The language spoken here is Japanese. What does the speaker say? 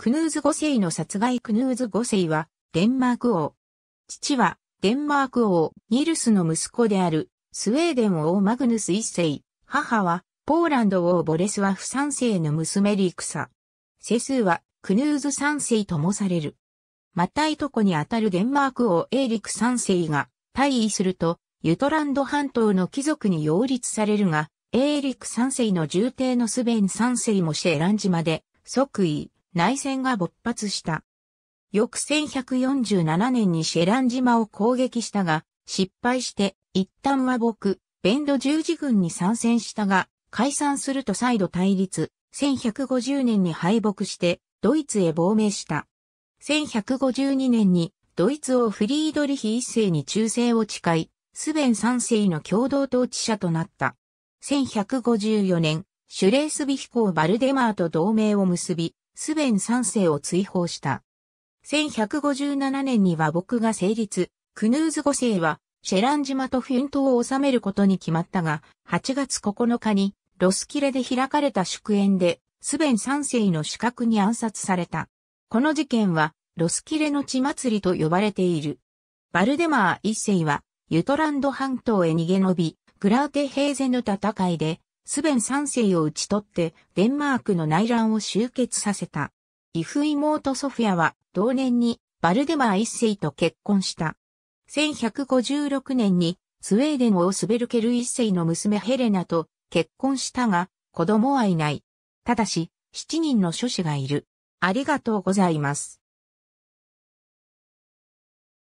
クヌーズ5世の殺害クヌーズ5世は、デンマーク王。父は、デンマーク王、ニルスの息子である、スウェーデン王マグヌス1世。母は、ポーランド王ボレスワフ3世の娘リクサ。世数は、クヌーズ3世ともされる。またいとこにあたるデンマーク王エーリク3世が、退位すると、ユトランド半島の貴族に擁立されるが、エーリク3世の重帝のスベン3世もシェラン島で、即位。内戦が勃発した。翌1147年にシェラン島を攻撃したが、失敗して、一旦和睦、ベンド十字軍に参戦したが、解散すると再度対立、1150年に敗北して、ドイツへ亡命した。1152年に、ドイツ王フリードリヒ一世に忠誠を誓い、スベン三世の共同統治者となった。1154年、シュレースビヒコー・バルデマーと同盟を結び、スベン三世を追放した。1157年には僕が成立、クヌーズ五世はシェラン島とフィン島を治めることに決まったが、8月9日にロスキレで開かれた祝宴で、スベン三世の死角に暗殺された。この事件は、ロスキレの血祭りと呼ばれている。バルデマー一世は、ユトランド半島へ逃げ延び、グラーテヘーゼの戦いで、スベン3世を討ち取って、デンマークの内乱を終結させた。イフ妹ソフィアは、同年に、バルデマー1世と結婚した。1156年に、スウェーデンをスベルケル1世の娘ヘレナと結婚したが、子供はいない。ただし、7人の諸子がいる。ありがとうございます。